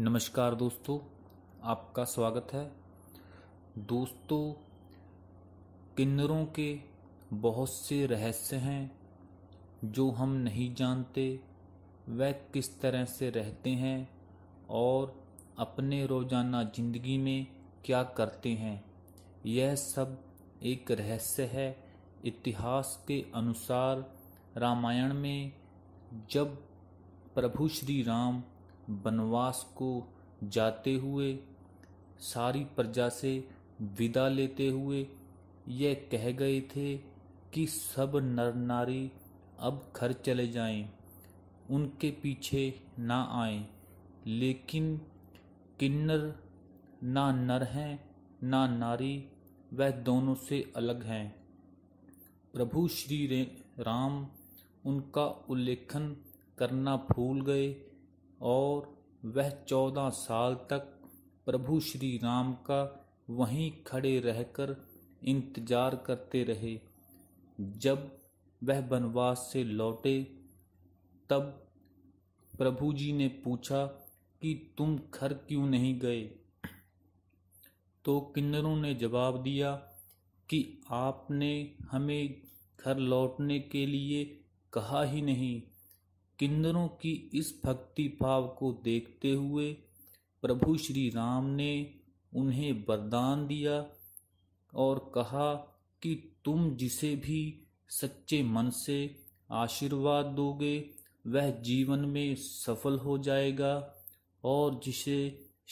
नमस्कार दोस्तों आपका स्वागत है दोस्तों किन्नरों के बहुत से रहस्य हैं जो हम नहीं जानते वह किस तरह से रहते हैं और अपने रोज़ाना ज़िंदगी में क्या करते हैं यह सब एक रहस्य है इतिहास के अनुसार रामायण में जब प्रभु श्री राम वनवास को जाते हुए सारी प्रजा से विदा लेते हुए यह कह गए थे कि सब नर नारी अब घर चले जाएं, उनके पीछे ना आए लेकिन किन्नर ना नर हैं ना नारी वह दोनों से अलग हैं प्रभु श्री राम उनका उल्लेखन करना भूल गए और वह चौदह साल तक प्रभु श्री राम का वहीं खड़े रहकर इंतजार करते रहे जब वह वनवास से लौटे तब प्रभु जी ने पूछा कि तुम घर क्यों नहीं गए तो किन्नरों ने जवाब दिया कि आपने हमें घर लौटने के लिए कहा ही नहीं किन्नरों की इस भक्ति भाव को देखते हुए प्रभु श्री राम ने उन्हें वरदान दिया और कहा कि तुम जिसे भी सच्चे मन से आशीर्वाद दोगे वह जीवन में सफल हो जाएगा और जिसे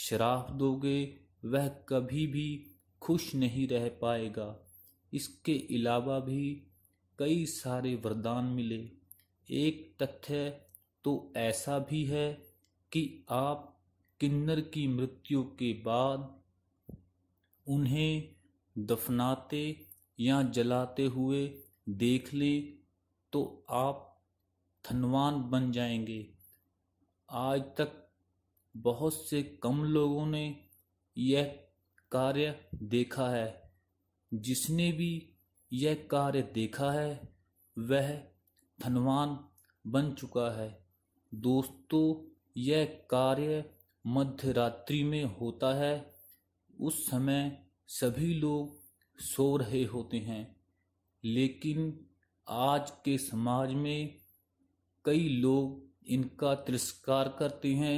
श्राप दोगे वह कभी भी खुश नहीं रह पाएगा इसके अलावा भी कई सारे वरदान मिले एक तथ्य तो ऐसा भी है कि आप किन्नर की मृत्यु के बाद उन्हें दफनाते या जलाते हुए देख लें तो आप धनवान बन जाएंगे आज तक बहुत से कम लोगों ने यह कार्य देखा है जिसने भी यह कार्य देखा है वह धनवान बन चुका है दोस्तों यह कार्य मध्य रात्रि में होता है उस समय सभी लोग सो रहे होते हैं लेकिन आज के समाज में कई लोग इनका तिरस्कार करते हैं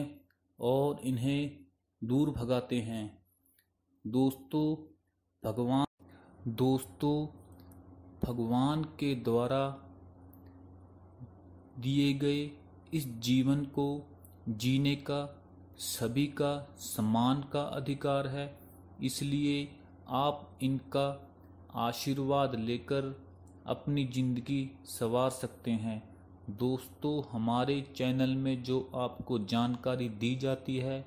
और इन्हें दूर भगाते हैं दोस्तों भगवान दोस्तों भगवान के द्वारा दिए गए इस जीवन को जीने का सभी का सम्मान का अधिकार है इसलिए आप इनका आशीर्वाद लेकर अपनी ज़िंदगी संवार सकते हैं दोस्तों हमारे चैनल में जो आपको जानकारी दी जाती है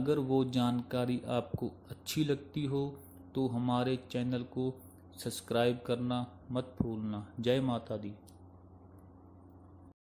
अगर वो जानकारी आपको अच्छी लगती हो तो हमारे चैनल को सब्सक्राइब करना मत भूलना जय माता दी